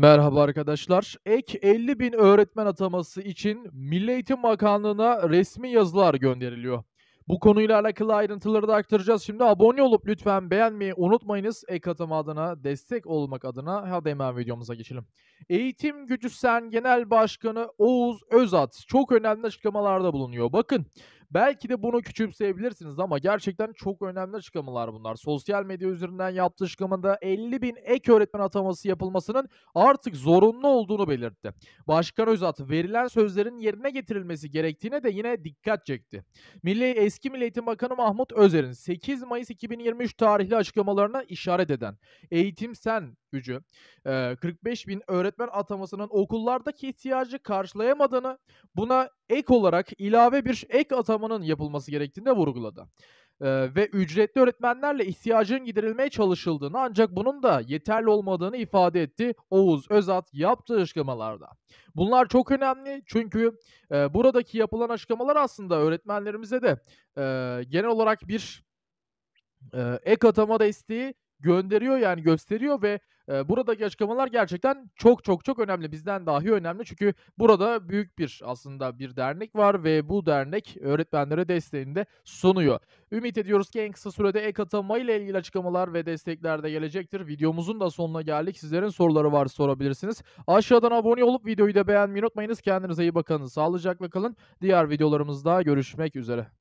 Merhaba arkadaşlar. Ek 50 bin öğretmen ataması için Milli Eğitim Bakanlığı'na resmi yazılar gönderiliyor. Bu konuyla alakalı ayrıntıları da aktaracağız. Şimdi abone olup lütfen beğenmeyi unutmayınız. Ek atama adına destek olmak adına hadi hemen videomuza geçelim. Eğitim Gücü Sen Genel Başkanı Oğuz Özat çok önemli açıklamalarda bulunuyor. Bakın Belki de bunu küçümseyebilirsiniz ama gerçekten çok önemli açıklamalar bunlar. Sosyal medya üzerinden yaptığı açıklamada 50 bin ek öğretmen ataması yapılmasının artık zorunlu olduğunu belirtti. Başkan Özat verilen sözlerin yerine getirilmesi gerektiğine de yine dikkat çekti. Milli Eski Milli Eğitim Bakanı Mahmut Özer'in 8 Mayıs 2023 tarihli açıklamalarına işaret eden Eğitim Sen gücü, 45 bin öğretmen atamasının okullardaki ihtiyacı karşılayamadığını, buna ek olarak ilave bir ek atamanın yapılması gerektiğini de vurguladı. Ve ücretli öğretmenlerle ihtiyacın giderilmeye çalışıldığını ancak bunun da yeterli olmadığını ifade etti Oğuz Özat yaptığı açıklamalarda. Bunlar çok önemli çünkü buradaki yapılan açıklamalar aslında öğretmenlerimize de genel olarak bir ek atama desteği gönderiyor yani gösteriyor ve e, buradaki açıklamalar gerçekten çok çok çok önemli. Bizden dahi önemli çünkü burada büyük bir aslında bir dernek var ve bu dernek öğretmenlere desteğini de sunuyor. Ümit ediyoruz ki en kısa sürede ek atama ile ilgili açıklamalar ve destekler de gelecektir. Videomuzun da sonuna geldik. Sizlerin soruları var sorabilirsiniz. Aşağıdan abone olup videoyu da beğenmeyi unutmayınız. Kendinize iyi bakın. Sağlıcakla kalın. Diğer videolarımızda görüşmek üzere.